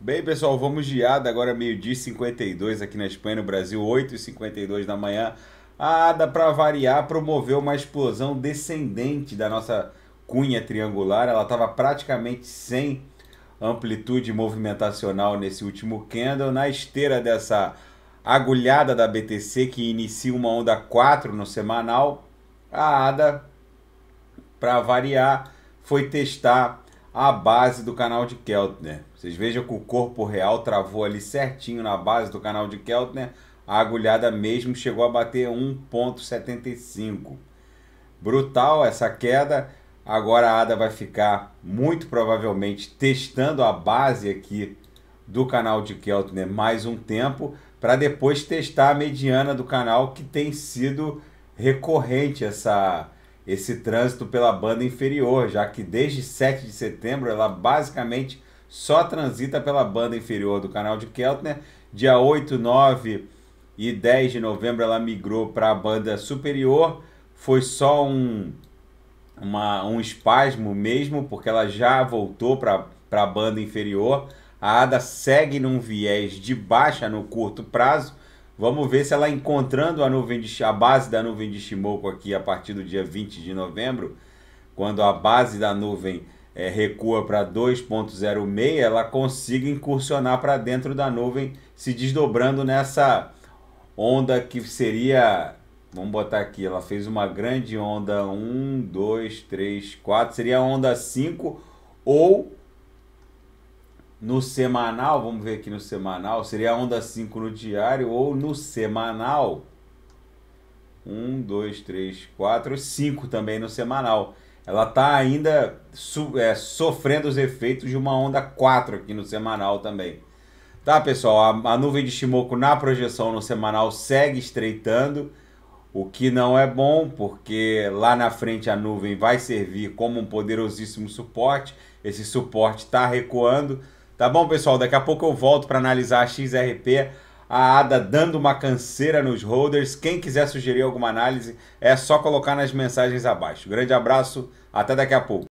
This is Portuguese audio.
Bem, pessoal, vamos de ADA agora é meio-dia 52 aqui na Espanha, no Brasil, 8h52 da manhã. A ADA, para variar, promoveu uma explosão descendente da nossa cunha triangular. Ela estava praticamente sem amplitude movimentacional nesse último candle. Na esteira dessa agulhada da BTC, que inicia uma onda 4 no semanal, a ADA, para variar, foi testar a base do canal de Keltner. Vocês vejam que o corpo real travou ali certinho na base do canal de Keltner. A agulhada mesmo chegou a bater 1.75. Brutal essa queda. Agora a ADA vai ficar muito provavelmente testando a base aqui do canal de Keltner mais um tempo para depois testar a mediana do canal que tem sido recorrente essa esse trânsito pela banda inferior, já que desde 7 de setembro ela basicamente só transita pela banda inferior do canal de Keltner. Dia 8, 9 e 10 de novembro ela migrou para a banda superior. Foi só um, uma, um espasmo mesmo, porque ela já voltou para a banda inferior. A ADA segue num viés de baixa no curto prazo, Vamos ver se ela encontrando a nuvem de, a base da nuvem de Shimoku aqui a partir do dia 20 de novembro, quando a base da nuvem é, recua para 2.06, ela consiga incursionar para dentro da nuvem, se desdobrando nessa onda que seria. Vamos botar aqui, ela fez uma grande onda 1, 2, 3, 4, seria a onda 5 ou no semanal, vamos ver aqui no semanal, seria a onda 5 no diário ou no semanal. 1, 2, 3, 4, 5 também no semanal. Ela está ainda so, é, sofrendo os efeitos de uma onda 4 aqui no semanal também. Tá, pessoal? A, a nuvem de Shimoku na projeção no semanal segue estreitando, o que não é bom, porque lá na frente a nuvem vai servir como um poderosíssimo suporte. Esse suporte está recuando Tá bom, pessoal? Daqui a pouco eu volto para analisar a XRP, a ADA dando uma canseira nos holders. Quem quiser sugerir alguma análise, é só colocar nas mensagens abaixo. Grande abraço, até daqui a pouco.